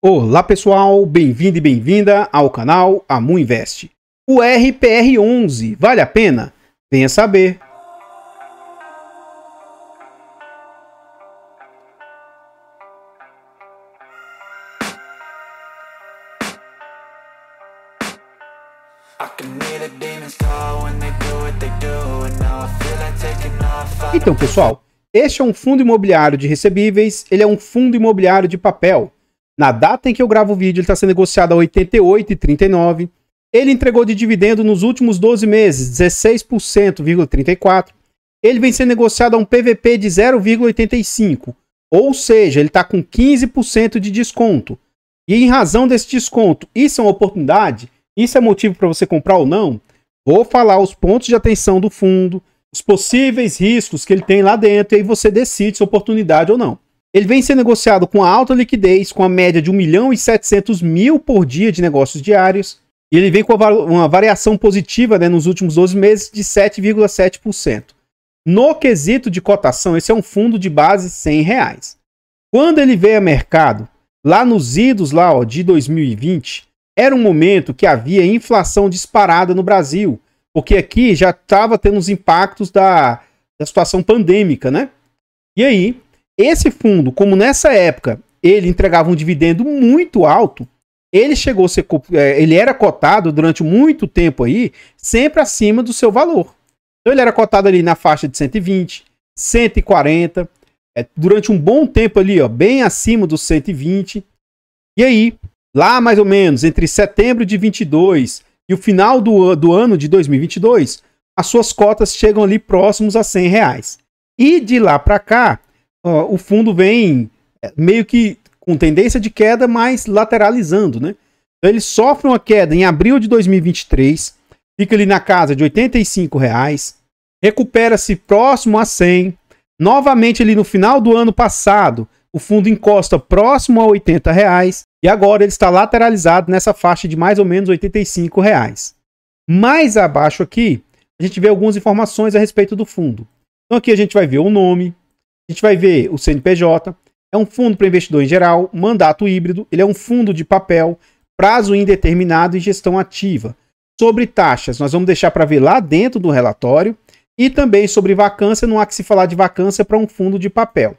Olá pessoal, bem-vindo e bem-vinda ao canal Amu Invest. O RPR11 vale a pena? Venha saber. Então pessoal, este é um fundo imobiliário de recebíveis, ele é um fundo imobiliário de papel na data em que eu gravo o vídeo, ele está sendo negociado a 88,39. Ele entregou de dividendo nos últimos 12 meses 16,34%. Ele vem sendo negociado a um PVP de 0,85%. Ou seja, ele está com 15% de desconto. E em razão desse desconto, isso é uma oportunidade? Isso é motivo para você comprar ou não? Vou falar os pontos de atenção do fundo, os possíveis riscos que ele tem lá dentro, e aí você decide se é oportunidade ou não. Ele vem sendo negociado com alta liquidez, com a média de 1 milhão e 700 mil por dia de negócios diários. E ele vem com uma variação positiva né, nos últimos 12 meses de 7,7%. No quesito de cotação, esse é um fundo de base 100 reais. Quando ele veio a mercado, lá nos idos lá, ó, de 2020, era um momento que havia inflação disparada no Brasil, porque aqui já estava tendo os impactos da, da situação pandêmica, né? E aí, esse fundo, como nessa época ele entregava um dividendo muito alto, ele chegou a ser, é, ele era cotado durante muito tempo aí, sempre acima do seu valor. Então ele era cotado ali na faixa de 120, 140, é, durante um bom tempo ali, ó, bem acima dos 120. E aí, lá mais ou menos entre setembro de 22 e o final do, do ano de 2022, as suas cotas chegam ali próximos a 100 reais. E de lá para cá, ó, o fundo vem é, meio que com tendência de queda, mas lateralizando, né? Então ele sofre uma queda em abril de 2023, fica ali na casa de R$ 85,00, recupera-se próximo a 100. Novamente ali no final do ano passado, o fundo encosta próximo a R$ 80 reais, e agora ele está lateralizado nessa faixa de mais ou menos R$ 85. Reais. Mais abaixo aqui, a gente vê algumas informações a respeito do fundo. Então aqui a gente vai ver o nome, a gente vai ver o CNPJ, é um fundo para investidor em geral, mandato híbrido, ele é um fundo de papel, prazo indeterminado e gestão ativa. Sobre taxas, nós vamos deixar para ver lá dentro do relatório. E também sobre vacância, não há que se falar de vacância para um fundo de papel.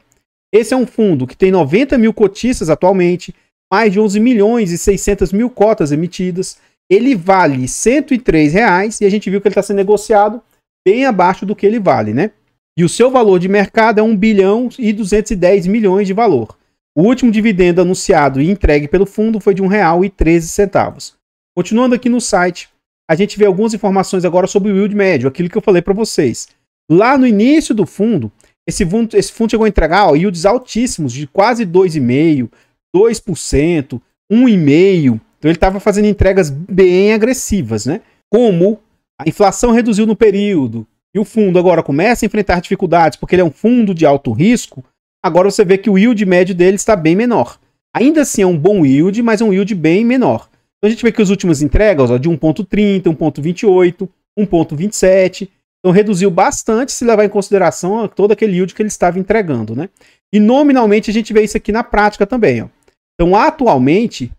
Esse é um fundo que tem 90 mil cotistas atualmente, mais de 11 milhões e 600 mil cotas emitidas. Ele vale R$ 103 reais, e a gente viu que ele está sendo negociado bem abaixo do que ele vale, né? e o seu valor de mercado é 1 bilhão e 210 milhões de valor. O último dividendo anunciado e entregue pelo fundo foi de R$ 1,13. Continuando aqui no site, a gente vê algumas informações agora sobre o yield médio, aquilo que eu falei para vocês. Lá no início do fundo, esse fundo, esse fundo chegou a entregar ó, yields altíssimos, de quase 2,5%, 2%, 1,5%. Então ele estava fazendo entregas bem agressivas, né? Como a inflação reduziu no período, e o fundo agora começa a enfrentar dificuldades porque ele é um fundo de alto risco, agora você vê que o yield médio dele está bem menor. Ainda assim é um bom yield, mas é um yield bem menor. Então a gente vê que as últimas entregas ó, de 1.30, 1.28, 1.27, então reduziu bastante se levar em consideração todo aquele yield que ele estava entregando, né? E nominalmente a gente vê isso aqui na prática também, ó. Então atualmente,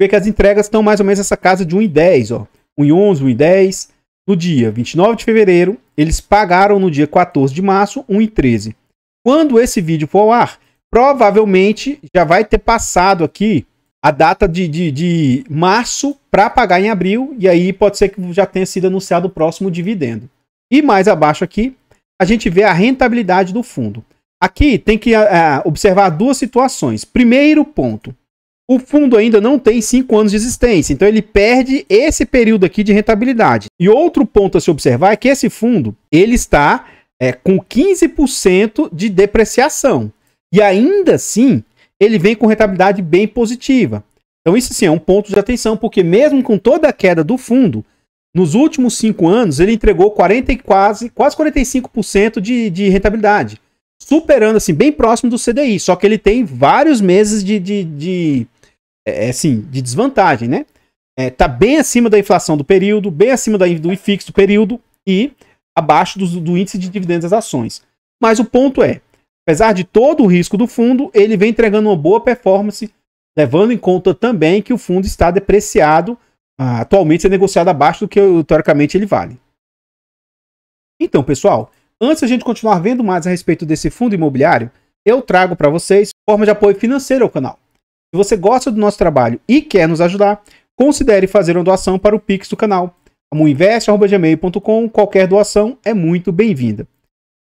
vê que as entregas estão mais ou menos nessa casa de 1,10, ó. 1,11, 1,10, no dia 29 de fevereiro, eles pagaram no dia 14 de março e 13. Quando esse vídeo for ao ar, provavelmente já vai ter passado aqui a data de, de, de março para pagar em abril, e aí pode ser que já tenha sido anunciado o próximo dividendo. E mais abaixo aqui, a gente vê a rentabilidade do fundo. Aqui tem que uh, observar duas situações. Primeiro ponto, o fundo ainda não tem 5 anos de existência, então ele perde esse período aqui de rentabilidade. E outro ponto a se observar é que esse fundo ele está é, com 15% de depreciação. E ainda assim, ele vem com rentabilidade bem positiva. Então, isso sim é um ponto de atenção, porque mesmo com toda a queda do fundo, nos últimos cinco anos ele entregou 40 quase, quase 45% de, de rentabilidade superando assim bem próximo do CDI. Só que ele tem vários meses de, de, de é, é, assim, de desvantagem, né? É, tá bem acima da inflação do período, bem acima da, do IFIX do período e abaixo do, do índice de dividendos das ações. Mas o ponto é, apesar de todo o risco do fundo, ele vem entregando uma boa performance, levando em conta também que o fundo está depreciado, ah, atualmente é negociado abaixo do que teoricamente ele vale. Então, pessoal, antes a gente continuar vendo mais a respeito desse fundo imobiliário, eu trago para vocês forma de apoio financeiro ao canal. Se você gosta do nosso trabalho e quer nos ajudar, considere fazer uma doação para o Pix do canal, amuinvest.gmail.com. Qualquer doação é muito bem-vinda.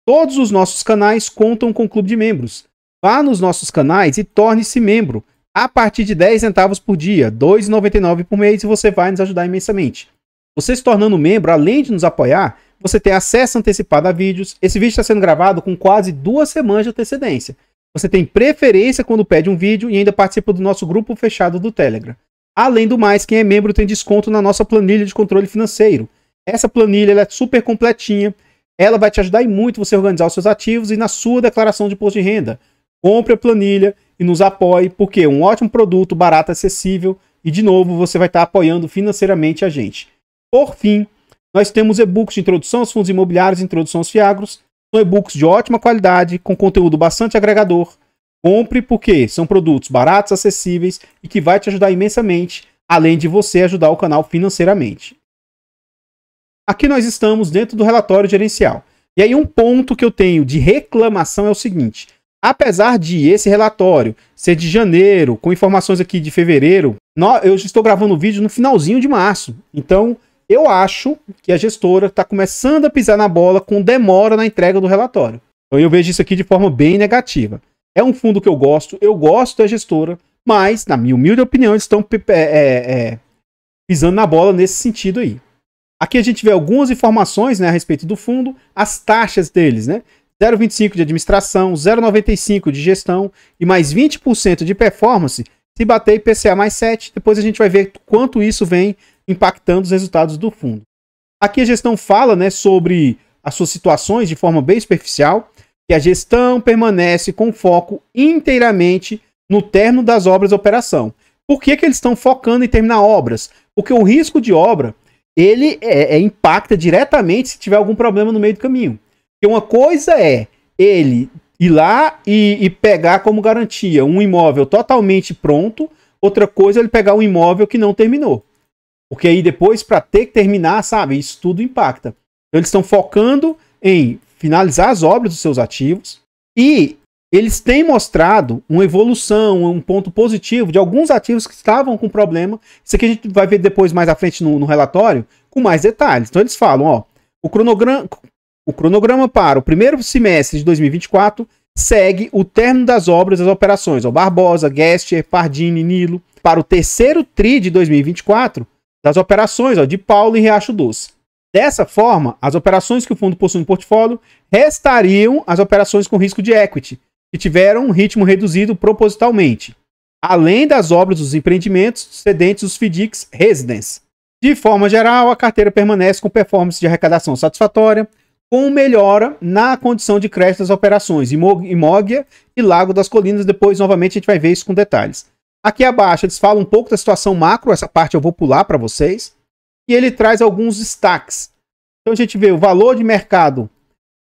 Todos os nossos canais contam com o clube de membros. Vá nos nossos canais e torne-se membro. A partir de 10 centavos por dia, R$ 2,99 por mês, e você vai nos ajudar imensamente. Você se tornando membro, além de nos apoiar, você tem acesso antecipado a vídeos. Esse vídeo está sendo gravado com quase duas semanas de antecedência. Você tem preferência quando pede um vídeo e ainda participa do nosso grupo fechado do Telegram. Além do mais, quem é membro tem desconto na nossa planilha de controle financeiro. Essa planilha é super completinha, ela vai te ajudar muito você organizar os seus ativos e na sua declaração de imposto de renda. Compre a planilha e nos apoie, porque é um ótimo produto, barato, acessível e, de novo, você vai estar apoiando financeiramente a gente. Por fim, nós temos e-books de introdução aos fundos imobiliários e introdução aos fiagros, e-books de ótima qualidade, com conteúdo bastante agregador. Compre porque são produtos baratos, acessíveis e que vai te ajudar imensamente, além de você ajudar o canal financeiramente. Aqui nós estamos dentro do relatório gerencial. E aí um ponto que eu tenho de reclamação é o seguinte: apesar de esse relatório ser de janeiro, com informações aqui de fevereiro, eu estou gravando o vídeo no finalzinho de março. Então, eu acho que a gestora está começando a pisar na bola com demora na entrega do relatório. Então eu vejo isso aqui de forma bem negativa. É um fundo que eu gosto, eu gosto da gestora, mas, na minha humilde opinião, eles estão é, é, é pisando na bola nesse sentido aí. Aqui a gente vê algumas informações né, a respeito do fundo, as taxas deles, né? 0,25 de administração, 0,95 de gestão e mais 20% de performance se bater IPCA mais 7. Depois a gente vai ver quanto isso vem impactando os resultados do fundo. Aqui a gestão fala né, sobre as suas situações de forma bem superficial, que a gestão permanece com foco inteiramente no termo das obras de operação. Por que, que eles estão focando em terminar obras? Porque o risco de obra ele é, é, impacta diretamente se tiver algum problema no meio do caminho. Porque uma coisa é ele ir lá e, e pegar como garantia um imóvel totalmente pronto, outra coisa é ele pegar um imóvel que não terminou. Porque aí depois, para ter que terminar, sabe, isso tudo impacta. Então, eles estão focando em finalizar as obras dos seus ativos e eles têm mostrado uma evolução, um ponto positivo de alguns ativos que estavam com problema. Isso aqui a gente vai ver depois, mais à frente no, no relatório, com mais detalhes. Então, eles falam: ó, o cronograma, o cronograma para o primeiro semestre de 2024 segue o término das obras das operações. Ó, Barbosa, Gester, Pardini, Nilo. Para o terceiro TRI de 2024, das operações ó, de Paulo e Riacho Doce. Dessa forma, as operações que o fundo possui no portfólio restariam as operações com risco de equity, que tiveram um ritmo reduzido propositalmente, além das obras dos empreendimentos cedentes dos FDICs residence. De forma geral, a carteira permanece com performance de arrecadação satisfatória, com melhora na condição de crédito das operações em Imógia e Lago das Colinas. Depois, novamente, a gente vai ver isso com detalhes. Aqui abaixo eles falam um pouco da situação macro, essa parte eu vou pular para vocês. E ele traz alguns destaques. Então a gente vê o valor de mercado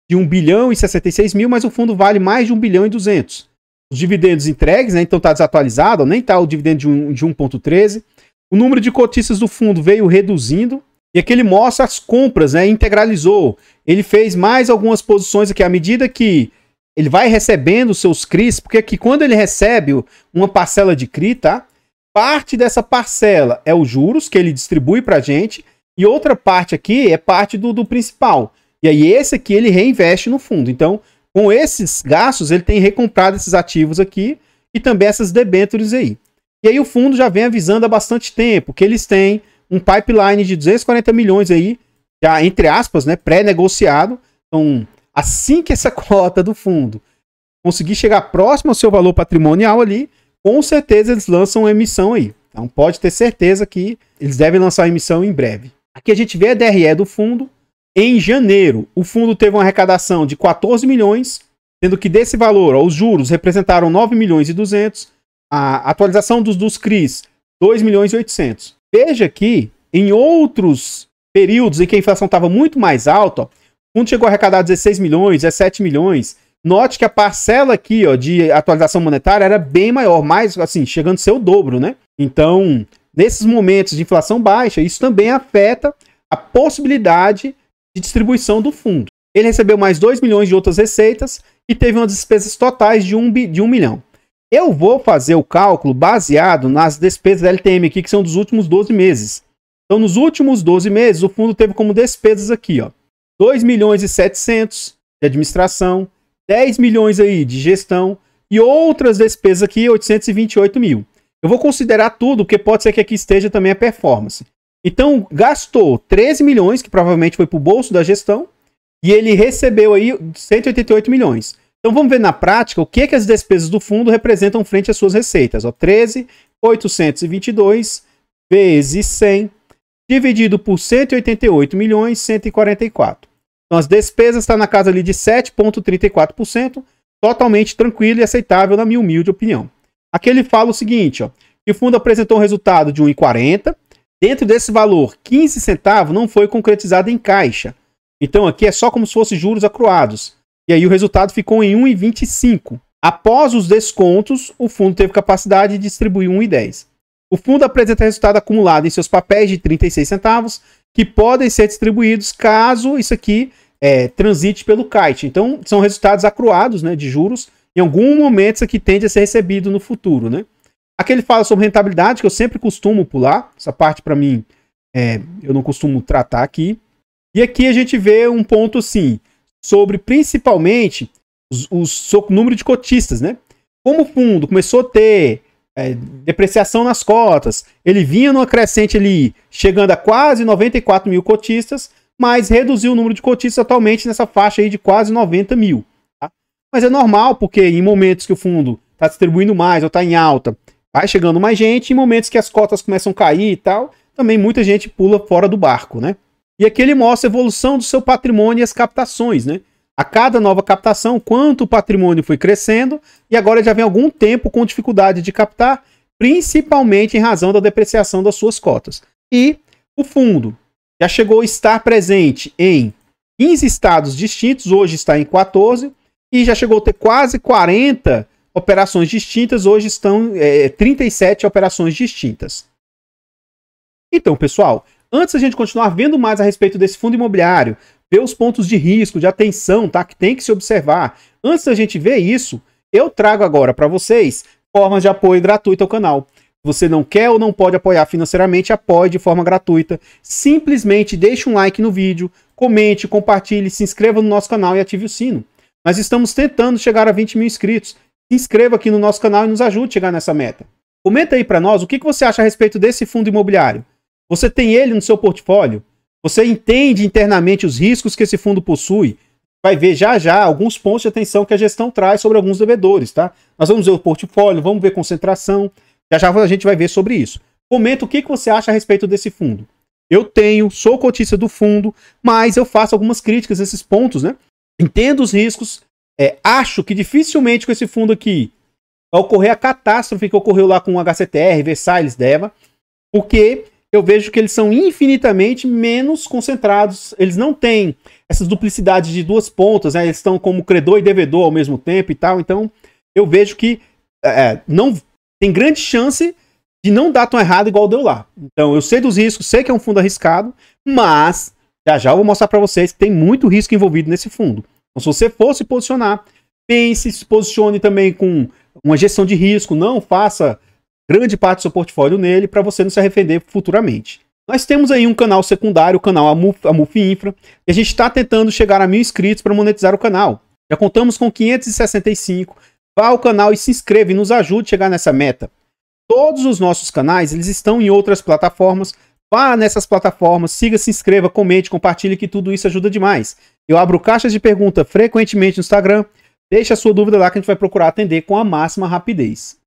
de 1 bilhão e 66 mil, mas o fundo vale mais de 1 bilhão e 200. Os dividendos entregues, né, então está desatualizado, nem está o dividendo de, um, de 1,13. O número de cotistas do fundo veio reduzindo. E aqui ele mostra as compras, né, integralizou. Ele fez mais algumas posições aqui à medida que ele vai recebendo seus CRIs, porque aqui quando ele recebe uma parcela de CRI, tá? Parte dessa parcela é os juros que ele distribui para a gente, e outra parte aqui é parte do, do principal. E aí esse aqui ele reinveste no fundo. Então, com esses gastos, ele tem recomprado esses ativos aqui e também essas debêntures aí. E aí o fundo já vem avisando há bastante tempo que eles têm um pipeline de 240 milhões aí, já entre aspas, né, pré-negociado. Então, Assim que essa cota do fundo conseguir chegar próximo ao seu valor patrimonial ali, com certeza eles lançam uma emissão aí. Então pode ter certeza que eles devem lançar a emissão em breve. Aqui a gente vê a DRE do fundo. Em janeiro, o fundo teve uma arrecadação de 14 milhões, sendo que desse valor, ó, os juros representaram 9 milhões e 200, a atualização dos, dos CRIs, 2 milhões e 800. Veja que em outros períodos em que a inflação estava muito mais alta, ó, fundo chegou a arrecadar 16 milhões, 17 milhões. Note que a parcela aqui, ó, de atualização monetária era bem maior, mais assim, chegando a ser o dobro, né? Então, nesses momentos de inflação baixa, isso também afeta a possibilidade de distribuição do fundo. Ele recebeu mais 2 milhões de outras receitas e teve umas despesas totais de 1 um, de um milhão. Eu vou fazer o cálculo baseado nas despesas da LTM aqui, que são dos últimos 12 meses. Então, nos últimos 12 meses, o fundo teve como despesas aqui, ó, 2 milhões e 700 de administração, 10 milhões aí de gestão e outras despesas aqui, 828 mil. Eu vou considerar tudo, porque pode ser que aqui esteja também a performance. Então, gastou 13 milhões, que provavelmente foi para o bolso da gestão, e ele recebeu aí 188 milhões. Então, vamos ver na prática o que, é que as despesas do fundo representam frente às suas receitas. Ó, 13, 822 vezes 100 dividido por 188 milhões 144. Então as despesas está na casa ali de 7,34%, totalmente tranquilo e aceitável na minha humilde opinião. Aqui ele fala o seguinte, ó, que o fundo apresentou um resultado de 1,40, dentro desse valor, 15 centavos não foi concretizado em caixa. Então aqui é só como se fosse juros acruados. E aí o resultado ficou em 1,25. Após os descontos, o fundo teve capacidade de distribuir 1,10. O fundo apresenta resultado acumulado em seus papéis de 36 centavos, que podem ser distribuídos caso isso aqui é, transite pelo kite. Então, são resultados acruados né, de juros. Em algum momento, isso aqui tende a ser recebido no futuro. Né? Aqui ele fala sobre rentabilidade, que eu sempre costumo pular. Essa parte, para mim, é, eu não costumo tratar aqui. E aqui a gente vê um ponto, assim sobre principalmente o número de cotistas. Né? Como o fundo começou a ter é, depreciação nas cotas. Ele vinha numa crescente ali, chegando a quase 94 mil cotistas, mas reduziu o número de cotistas atualmente nessa faixa aí de quase 90 mil. Tá? Mas é normal, porque em momentos que o fundo está distribuindo mais ou está em alta, vai chegando mais gente, em momentos que as cotas começam a cair e tal, também muita gente pula fora do barco, né? E aqui ele mostra a evolução do seu patrimônio e as captações, né? A cada nova captação, quanto o patrimônio foi crescendo e agora já vem algum tempo com dificuldade de captar, principalmente em razão da depreciação das suas cotas. E o fundo já chegou a estar presente em 15 estados distintos, hoje está em 14, e já chegou a ter quase 40 operações distintas, hoje estão é, 37 operações distintas. Então, pessoal, antes a gente continuar vendo mais a respeito desse fundo imobiliário, ver os pontos de risco, de atenção, tá? Que tem que se observar. Antes da gente ver isso, eu trago agora para vocês formas de apoio gratuito ao canal. Você não quer ou não pode apoiar financeiramente, apoie de forma gratuita. Simplesmente deixe um like no vídeo, comente, compartilhe, se inscreva no nosso canal e ative o sino. Nós estamos tentando chegar a 20 mil inscritos. Se inscreva aqui no nosso canal e nos ajude a chegar nessa meta. Comenta aí para nós o que, que você acha a respeito desse fundo imobiliário. Você tem ele no seu portfólio? Você entende internamente os riscos que esse fundo possui. Vai ver já já alguns pontos de atenção que a gestão traz sobre alguns devedores, tá? Nós vamos ver o portfólio, vamos ver concentração. Já já a gente vai ver sobre isso. Comenta o que, que você acha a respeito desse fundo. Eu tenho, sou cotista do fundo, mas eu faço algumas críticas a esses pontos, né? Entendo os riscos, é, acho que dificilmente com esse fundo aqui vai ocorrer a catástrofe que ocorreu lá com o HCTR, Versailles, Deva, porque eu vejo que eles são infinitamente menos concentrados. Eles não têm essas duplicidades de duas pontas, né? Eles estão como credor e devedor ao mesmo tempo e tal. Então, eu vejo que é, é não tem grande chance de não dar tão errado igual deu lá. Então, eu sei dos riscos, sei que é um fundo arriscado, mas já já eu vou mostrar para vocês que tem muito risco envolvido nesse fundo. Então, se você for se posicionar, pense, se posicione também com uma gestão de risco, não faça grande parte do seu portfólio nele para você não se arrepender futuramente. Nós temos aí um canal secundário, o canal Amuf, Infra, e a gente está tentando chegar a mil inscritos para monetizar o canal. Já contamos com 565. Vá ao canal e se inscreva e nos ajude a chegar nessa meta. Todos os nossos canais, eles estão em outras plataformas. Vá nessas plataformas, siga, se inscreva, comente, compartilhe que tudo isso ajuda demais. Eu abro caixas de pergunta frequentemente no Instagram. Deixe a sua dúvida lá que a gente vai procurar atender com a máxima rapidez.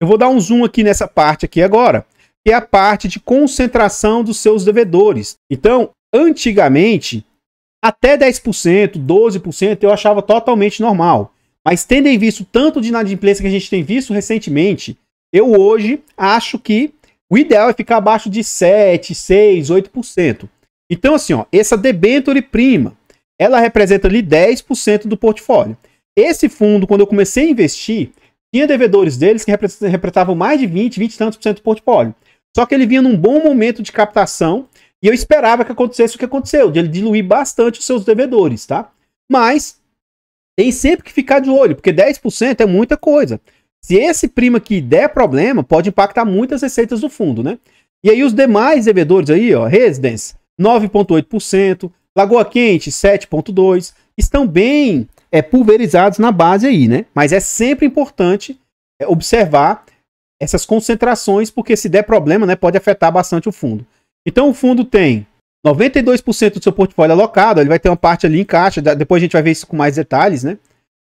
Eu vou dar um zoom aqui nessa parte aqui agora, que é a parte de concentração dos seus devedores. Então, antigamente, até 10%, 12% eu achava totalmente normal. Mas tendo em visto tanto de inadimplência que a gente tem visto recentemente, eu hoje acho que o ideal é ficar abaixo de 7, 6, 8%. Então, assim, ó, essa debenture prima, ela representa ali 10% do portfólio. Esse fundo, quando eu comecei a investir, tinha devedores deles que representavam mais de 20, 20 e tantos por cento do portfólio. Só que ele vinha num bom momento de captação e eu esperava que acontecesse o que aconteceu, de ele diluir bastante os seus devedores, tá? Mas tem sempre que ficar de olho, porque 10% é muita coisa. Se esse primo aqui der problema, pode impactar muitas receitas do fundo, né? E aí os demais devedores aí, ó, Residence, 9.8%, Lagoa Quente, 7.2%, estão bem é, pulverizados na base aí, né? Mas é sempre importante é, observar essas concentrações, porque se der problema, né, pode afetar bastante o fundo. Então o fundo tem 92% do seu portfólio alocado, ele vai ter uma parte ali em caixa, depois a gente vai ver isso com mais detalhes, né?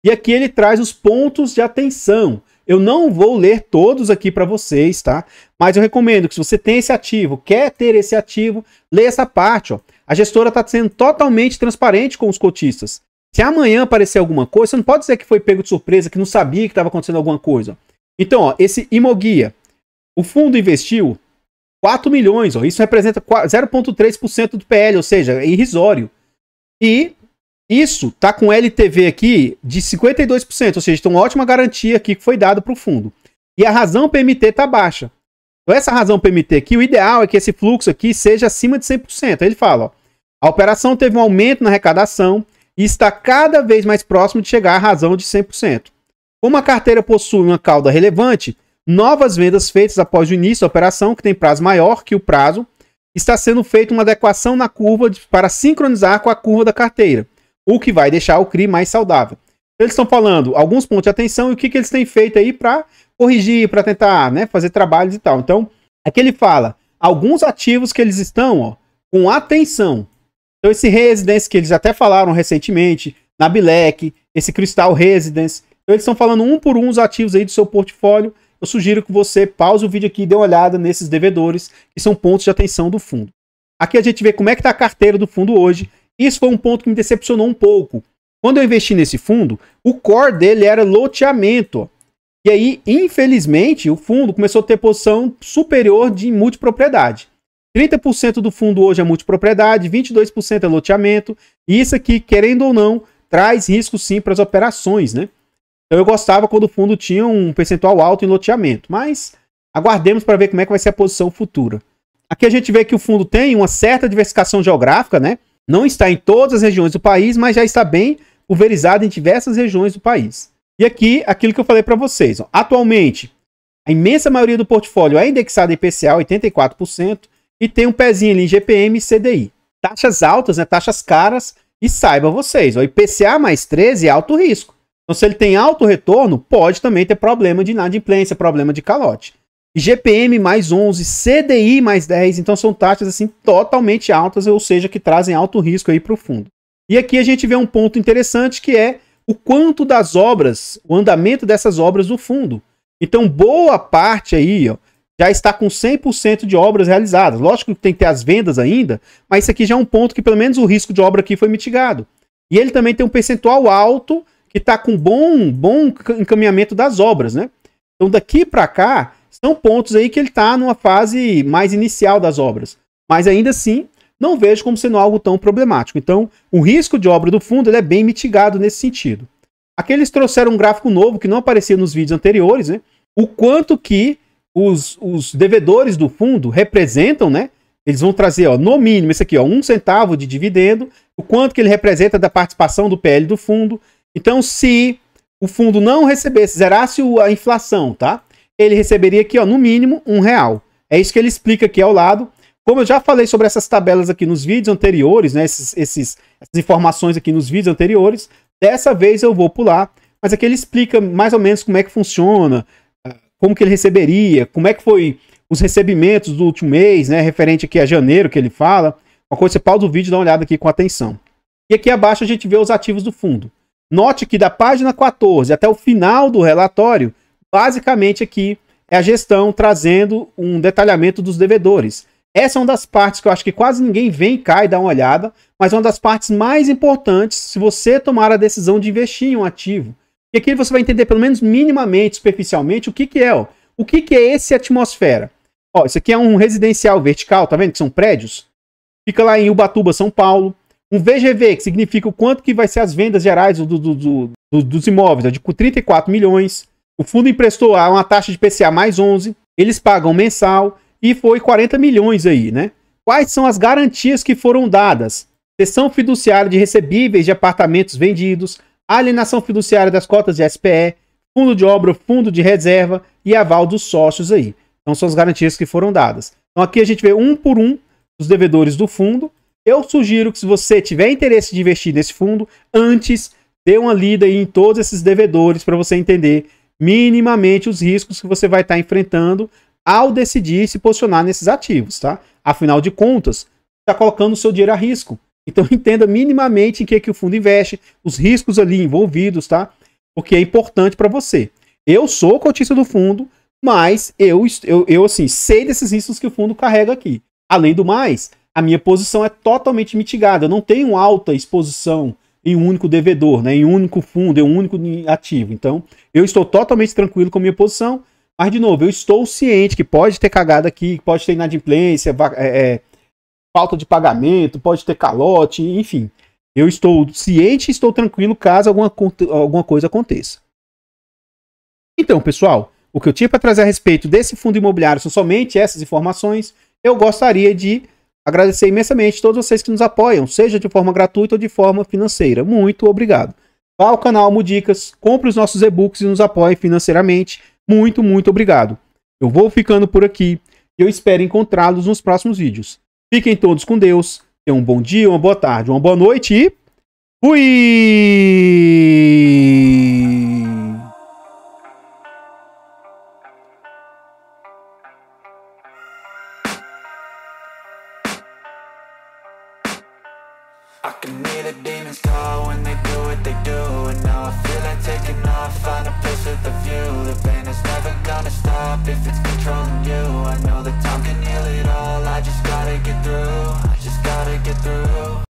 E aqui ele traz os pontos de atenção. Eu não vou ler todos aqui para vocês, tá? Mas eu recomendo que se você tem esse ativo, quer ter esse ativo, lê essa parte, ó. A gestora está sendo totalmente transparente com os cotistas. Se amanhã aparecer alguma coisa, você não pode dizer que foi pego de surpresa, que não sabia que estava acontecendo alguma coisa. Então, ó, esse Imoguia, o fundo investiu 4 milhões, ó, isso representa 0,3% do PL, ou seja, é irrisório. E isso tá com LTV aqui de 52%, ou seja, tem uma ótima garantia aqui que foi dada para o fundo. E a razão PMT tá baixa. Então, essa razão PMT aqui, o ideal é que esse fluxo aqui seja acima de 100%. Aí ele fala, ó, a operação teve um aumento na arrecadação, e está cada vez mais próximo de chegar à razão de 100%. Como a carteira possui uma cauda relevante, novas vendas feitas após o início da operação, que tem prazo maior que o prazo, está sendo feita uma adequação na curva de, para sincronizar com a curva da carteira, o que vai deixar o CRI mais saudável. Então, eles estão falando alguns pontos de atenção e o que, que eles têm feito aí para corrigir, para tentar né, fazer trabalhos e tal. Então, aqui ele fala alguns ativos que eles estão ó, com atenção então esse Residence que eles até falaram recentemente, na Bilec, esse Crystal Residence. Então eles estão falando um por um os ativos aí do seu portfólio. Eu sugiro que você pause o vídeo aqui e dê uma olhada nesses devedores, que são pontos de atenção do fundo. Aqui a gente vê como é que está a carteira do fundo hoje. Isso foi um ponto que me decepcionou um pouco. Quando eu investi nesse fundo, o core dele era loteamento. E aí, infelizmente, o fundo começou a ter posição superior de multipropriedade. 30% do fundo hoje é multipropriedade, 22% é loteamento, e isso aqui, querendo ou não, traz risco sim para as operações, né? Então eu gostava quando o fundo tinha um percentual alto em loteamento, mas aguardemos para ver como é que vai ser a posição futura. Aqui a gente vê que o fundo tem uma certa diversificação geográfica, né? Não está em todas as regiões do país, mas já está bem pulverizado em diversas regiões do país. E aqui, aquilo que eu falei para vocês. Ó. Atualmente, a imensa maioria do portfólio é indexado em IPCA, 84% e tem um pezinho ali em GPM e CDI. Taxas altas, né? Taxas caras. E saiba vocês, o IPCA mais 13 é alto risco. Então, se ele tem alto retorno, pode também ter problema de inadimplência, problema de calote. GPM mais 11, CDI mais 10, então são taxas assim totalmente altas, ou seja, que trazem alto risco aí para o fundo. E aqui a gente vê um ponto interessante que é o quanto das obras, o andamento dessas obras do fundo. Então, boa parte aí, ó, já está com 100% de obras realizadas. Lógico que tem que ter as vendas ainda, mas isso aqui já é um ponto que pelo menos o risco de obra aqui foi mitigado. E ele também tem um percentual alto que está com bom, bom encaminhamento das obras, né? Então daqui para cá são pontos aí que ele está numa fase mais inicial das obras. Mas ainda assim, não vejo como sendo algo tão problemático. Então, o risco de obra do fundo ele é bem mitigado nesse sentido. Aqui eles trouxeram um gráfico novo que não aparecia nos vídeos anteriores, né? O quanto que os, os devedores do fundo representam, né? Eles vão trazer, ó, no mínimo, esse aqui, ó, um centavo de dividendo, o quanto que ele representa da participação do PL do fundo. Então, se o fundo não recebesse, zerasse a inflação, tá? Ele receberia aqui, ó, no mínimo, um real. É isso que ele explica aqui ao lado. Como eu já falei sobre essas tabelas aqui nos vídeos anteriores, né? Esses, esses, essas informações aqui nos vídeos anteriores, dessa vez eu vou pular, mas aqui ele explica mais ou menos como é que funciona, como que ele receberia, como é que foi os recebimentos do último mês, né, referente aqui a janeiro que ele fala. Uma coisa, você pausa o vídeo e dá uma olhada aqui com atenção. E aqui abaixo a gente vê os ativos do fundo. Note que da página 14 até o final do relatório, basicamente aqui é a gestão trazendo um detalhamento dos devedores. Essa é uma das partes que eu acho que quase ninguém vem cá e dá uma olhada, mas é uma das partes mais importantes se você tomar a decisão de investir em um ativo. E aqui você vai entender, pelo menos minimamente, superficialmente, o que, que é. Ó. O que, que é esse atmosfera? Ó, isso aqui é um residencial vertical, tá vendo? Que são prédios. Fica lá em Ubatuba, São Paulo. Um VGV, que significa o quanto que vai ser as vendas gerais do, do, do, dos imóveis, ó, de 34 milhões. O fundo emprestou a uma taxa de PCA mais 11. Eles pagam mensal e foi 40 milhões aí, né? Quais são as garantias que foram dadas? Seção fiduciária de recebíveis de apartamentos vendidos, alienação fiduciária das cotas de SPE, fundo de obra, fundo de reserva e aval dos sócios aí. Então são as garantias que foram dadas. Então aqui a gente vê um por um os devedores do fundo. Eu sugiro que se você tiver interesse de investir nesse fundo, antes dê uma lida em todos esses devedores para você entender minimamente os riscos que você vai estar tá enfrentando ao decidir se posicionar nesses ativos, tá? Afinal de contas, está colocando o seu dinheiro a risco. Então entenda minimamente em que, que o fundo investe, os riscos ali envolvidos, tá? Porque é importante para você. Eu sou cotista do fundo, mas eu, eu, eu assim, sei desses riscos que o fundo carrega aqui. Além do mais, a minha posição é totalmente mitigada. Eu não tenho alta exposição em um único devedor, né, em um único fundo, em um único ativo. Então, eu estou totalmente tranquilo com a minha posição, mas, de novo, eu estou ciente que pode ter cagada aqui, pode ter inadimplência, é, é falta de pagamento, pode ter calote, enfim. Eu estou ciente e estou tranquilo caso alguma, alguma coisa aconteça. Então, pessoal, o que eu tinha para trazer a respeito desse fundo imobiliário são somente essas informações. Eu gostaria de agradecer imensamente todos vocês que nos apoiam, seja de forma gratuita ou de forma financeira. Muito obrigado. Vá ao canal Mudicas, compre os nossos e-books e nos apoie financeiramente. Muito, muito obrigado. Eu vou ficando por aqui e eu espero encontrá-los nos próximos vídeos. Fiquem todos com Deus. Tenham um bom dia, uma boa tarde, uma boa noite e fui!